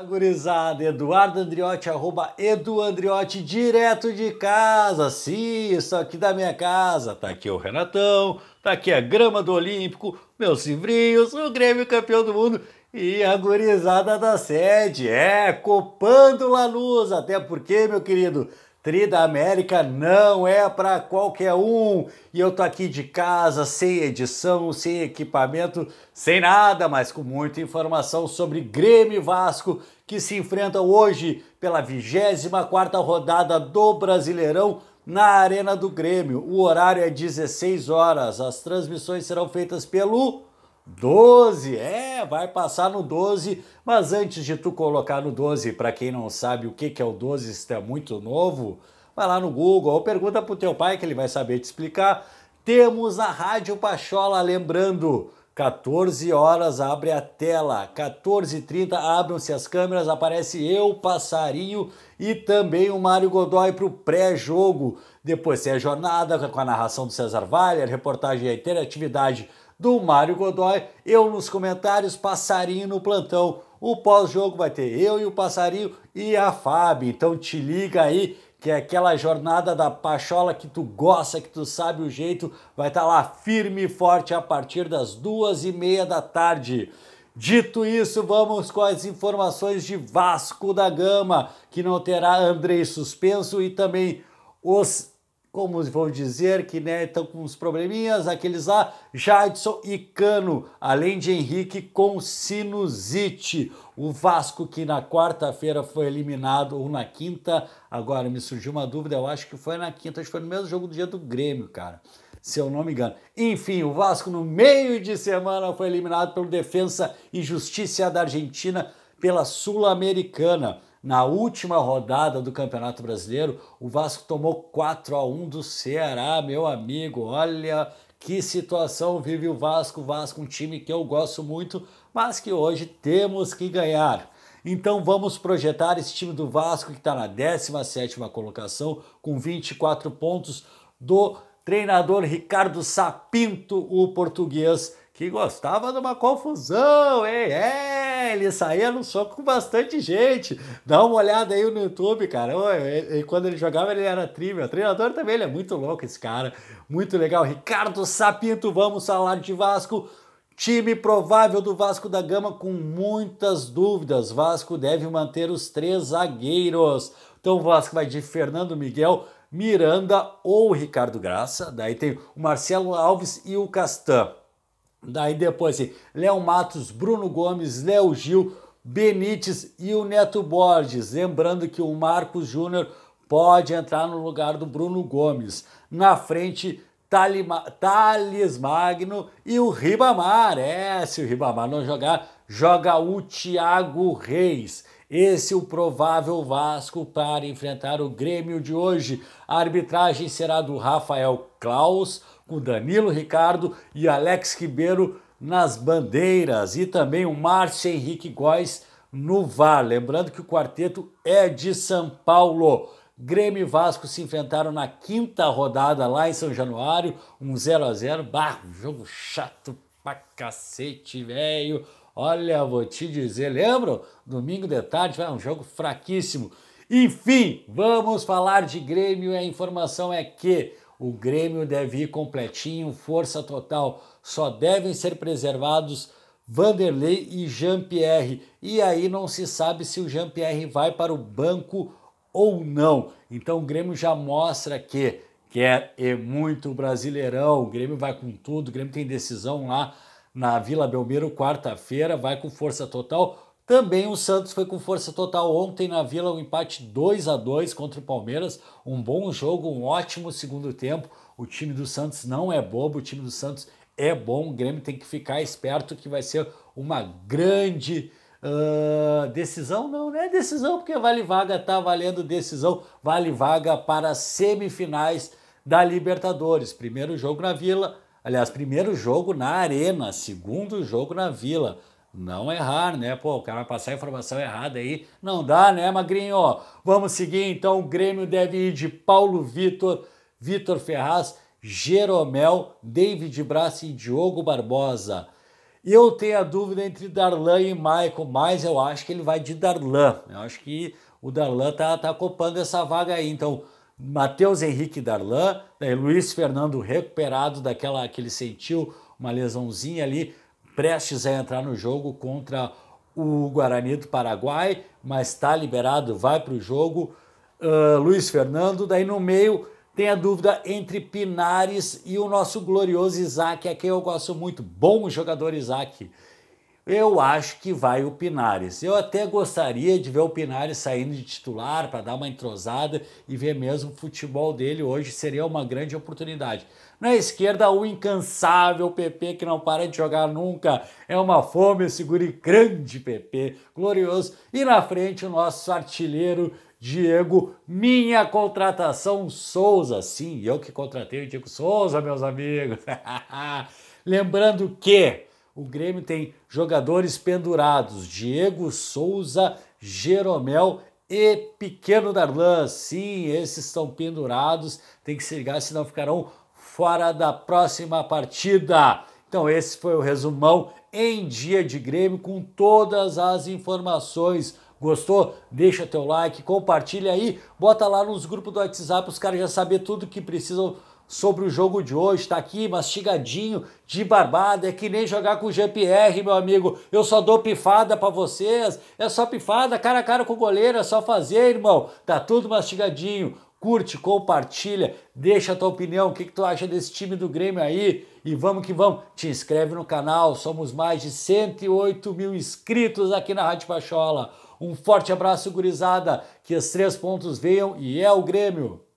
Agorizada, Eduardo Andriotti, arroba Edu Andriotti, direto de casa, sim, isso aqui da minha casa. Tá aqui o Renatão, tá aqui a grama do Olímpico, meus livrinhos, o Grêmio campeão do mundo e a gurizada da sede, é, copando Lanús, até porque, meu querido, Tri da América não é para qualquer um. E eu tô aqui de casa, sem edição, sem equipamento, sem nada, mas com muita informação sobre Grêmio e Vasco que se enfrentam hoje pela 24ª rodada do Brasileirão na Arena do Grêmio. O horário é 16 horas. As transmissões serão feitas pelo 12, é, vai passar no 12, mas antes de tu colocar no 12, para quem não sabe o que, que é o 12, se tu é muito novo, vai lá no Google ou pergunta pro teu pai que ele vai saber te explicar. Temos a Rádio Pachola, lembrando, 14 horas abre a tela, 14h30 abram-se as câmeras, aparece eu, Passarinho e também o Mário Godoy para o pré-jogo. Depois tem a jornada com a narração do César Vale, a reportagem e a interatividade do Mário Godoy, eu nos comentários, Passarinho no plantão. O pós-jogo vai ter eu e o Passarinho e a Fábio. Então te liga aí que é aquela jornada da pachola que tu gosta, que tu sabe o jeito, vai estar tá lá firme e forte a partir das duas e meia da tarde. Dito isso, vamos com as informações de Vasco da Gama, que não terá Andrei suspenso e também os como vou dizer, que né, estão com uns probleminhas, aqueles lá, Jadson e Cano, além de Henrique com sinusite. O Vasco que na quarta-feira foi eliminado, ou na quinta, agora me surgiu uma dúvida, eu acho que foi na quinta, acho que foi no mesmo jogo do dia do Grêmio, cara. Se eu não me engano. Enfim, o Vasco no meio de semana foi eliminado pelo Defensa e Justiça da Argentina pela Sul-Americana. Na última rodada do Campeonato Brasileiro, o Vasco tomou 4 a 1 do Ceará, meu amigo. Olha que situação vive o Vasco. O Vasco, um time que eu gosto muito, mas que hoje temos que ganhar. Então vamos projetar esse time do Vasco que está na 17ª colocação com 24 pontos do treinador Ricardo Sapinto, o português, que gostava de uma confusão, hein? É, ele saía no é soco com bastante gente. Dá uma olhada aí no YouTube, cara. E quando ele jogava, ele era tri, treinador também, ele é muito louco esse cara. Muito legal. Ricardo Sapinto, vamos falar de Vasco. Time provável do Vasco da Gama com muitas dúvidas. Vasco deve manter os três zagueiros. Então o Vasco vai de Fernando Miguel, Miranda ou Ricardo Graça. Daí tem o Marcelo Alves e o Castan. Daí depois, assim, Léo Matos, Bruno Gomes, Léo Gil, Benítez e o Neto Borges. Lembrando que o Marcos Júnior pode entrar no lugar do Bruno Gomes. Na frente, Thales Magno e o Ribamar. É, se o Ribamar não jogar, joga o Thiago Reis. Esse é o provável Vasco para enfrentar o Grêmio de hoje. A arbitragem será do Rafael Klaus com Danilo Ricardo e Alex Ribeiro nas bandeiras e também o Márcio Henrique Góes no VAR. Lembrando que o quarteto é de São Paulo. Grêmio e Vasco se enfrentaram na quinta rodada lá em São Januário, um 0 a 0 Bah, jogo chato pra cacete, velho. Olha, vou te dizer, lembram? Domingo de tarde, vai um jogo fraquíssimo. Enfim, vamos falar de Grêmio. A informação é que o Grêmio deve ir completinho, força total. Só devem ser preservados Vanderlei e Jean-Pierre. E aí não se sabe se o Jean-Pierre vai para o banco ou não. Então o Grêmio já mostra que quer e é, é muito Brasileirão. O Grêmio vai com tudo. O Grêmio tem decisão lá na Vila Belmiro quarta-feira, vai com força total também o Santos foi com força total ontem na Vila, um empate 2 a 2 contra o Palmeiras. Um bom jogo, um ótimo segundo tempo. O time do Santos não é bobo, o time do Santos é bom. O Grêmio tem que ficar esperto que vai ser uma grande uh, decisão. Não, não é decisão, porque vale vaga tá valendo decisão. Vale vaga para semifinais da Libertadores. Primeiro jogo na Vila, aliás, primeiro jogo na Arena, segundo jogo na Vila não errar, né? Pô, o cara vai passar a informação errada aí. Não dá, né, Magrinho? Vamos seguir então. O Grêmio deve ir de Paulo Vitor, Vitor Ferraz, Jeromel, David Brás e Diogo Barbosa. Eu tenho a dúvida entre Darlan e Maicon, mas eu acho que ele vai de Darlan. Eu acho que o Darlan tá, tá copando essa vaga aí. Então, Matheus Henrique Darlan, né, Luiz Fernando recuperado daquela que ele sentiu uma lesãozinha ali, prestes a entrar no jogo contra o Guarani do Paraguai, mas está liberado, vai para o jogo. Uh, Luiz Fernando, daí no meio tem a dúvida entre Pinares e o nosso glorioso Isaac, a quem eu gosto muito. Bom jogador, Isaac. Eu acho que vai o Pinares. Eu até gostaria de ver o Pinares saindo de titular para dar uma entrosada e ver mesmo o futebol dele hoje seria uma grande oportunidade. Na esquerda, o incansável PP que não para de jogar nunca. É uma fome, segure grande PP, glorioso. E na frente, o nosso artilheiro Diego, minha contratação Souza. Sim, eu que contratei o Diego Souza, meus amigos. Lembrando que o Grêmio tem jogadores pendurados: Diego Souza, Jeromel e Pequeno Darlan. Sim, esses estão pendurados. Tem que se ligar, senão ficarão fora da próxima partida. Então, esse foi o resumão em dia de Grêmio com todas as informações. Gostou? Deixa teu like, compartilha aí, bota lá nos grupos do WhatsApp, os caras já sabem tudo que precisam sobre o jogo de hoje, tá aqui mastigadinho, de barbada, é que nem jogar com o GPR, meu amigo. Eu só dou pifada para vocês, é só pifada, cara a cara com o goleiro, é só fazer, irmão. Tá tudo mastigadinho. Curte, compartilha, deixa a tua opinião, o que, que tu acha desse time do Grêmio aí. E vamos que vamos, te inscreve no canal, somos mais de 108 mil inscritos aqui na Rádio Pachola. Um forte abraço, gurizada, que os três pontos venham e é o Grêmio!